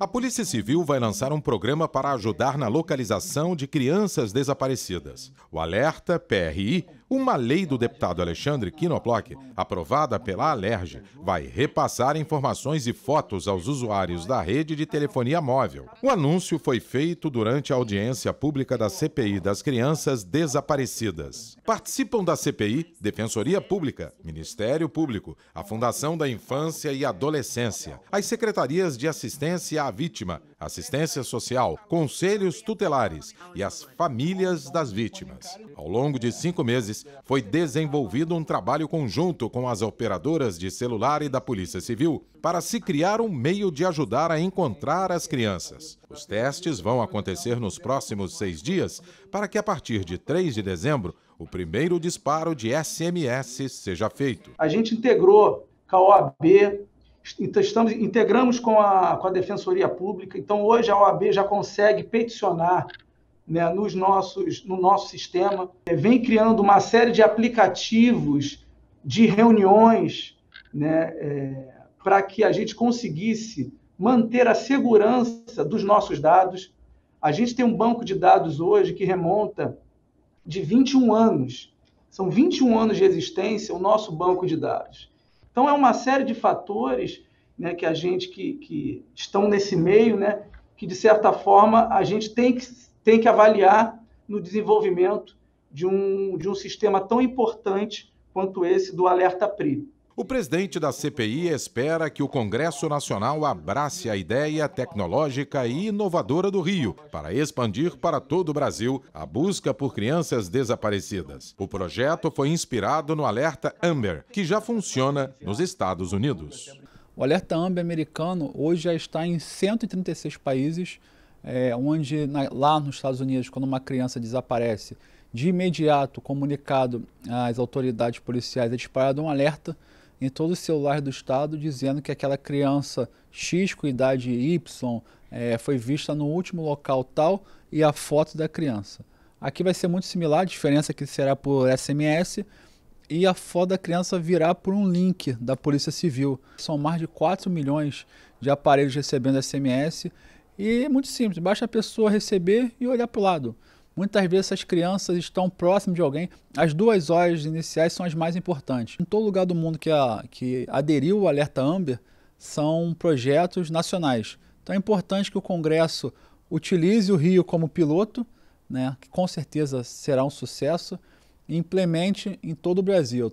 A Polícia Civil vai lançar um programa para ajudar na localização de crianças desaparecidas. O Alerta PRI uma lei do deputado Alexandre Kinoplock, aprovada pela Alerj, vai repassar informações e fotos aos usuários da rede de telefonia móvel. O anúncio foi feito durante a audiência pública da CPI das Crianças Desaparecidas. Participam da CPI Defensoria Pública, Ministério Público, a Fundação da Infância e Adolescência, as secretarias de assistência à vítima, assistência social, conselhos tutelares e as famílias das vítimas. Ao longo de cinco meses, foi desenvolvido um trabalho conjunto com as operadoras de celular e da Polícia Civil para se criar um meio de ajudar a encontrar as crianças. Os testes vão acontecer nos próximos seis dias para que, a partir de 3 de dezembro, o primeiro disparo de SMS seja feito. A gente integrou com a OAB, então estamos, integramos com a, com a Defensoria Pública, então hoje a OAB já consegue peticionar né, nos nossos, no nosso sistema, é, vem criando uma série de aplicativos de reuniões né, é, para que a gente conseguisse manter a segurança dos nossos dados. A gente tem um banco de dados hoje que remonta de 21 anos. São 21 anos de existência o nosso banco de dados. Então, é uma série de fatores né, que a gente que, que estão nesse meio, né, que de certa forma a gente tem que tem que avaliar no desenvolvimento de um, de um sistema tão importante quanto esse do Alerta PRI. O presidente da CPI espera que o Congresso Nacional abrace a ideia tecnológica e inovadora do Rio para expandir para todo o Brasil a busca por crianças desaparecidas. O projeto foi inspirado no Alerta Amber, que já funciona nos Estados Unidos. O Alerta Amber americano hoje já está em 136 países é, onde na, lá nos Estados Unidos, quando uma criança desaparece, de imediato comunicado às autoridades policiais, é disparado um alerta em todo o celular do estado dizendo que aquela criança X com idade Y é, foi vista no último local tal e a foto da criança. Aqui vai ser muito similar, a diferença que será por SMS e a foto da criança virá por um link da Polícia Civil. São mais de 4 milhões de aparelhos recebendo SMS e é muito simples, basta a pessoa receber e olhar para o lado. Muitas vezes essas crianças estão próximas de alguém. As duas horas iniciais são as mais importantes. Em todo lugar do mundo que, a, que aderiu ao Alerta Amber, são projetos nacionais. Então é importante que o Congresso utilize o Rio como piloto, né, que com certeza será um sucesso, e implemente em todo o Brasil.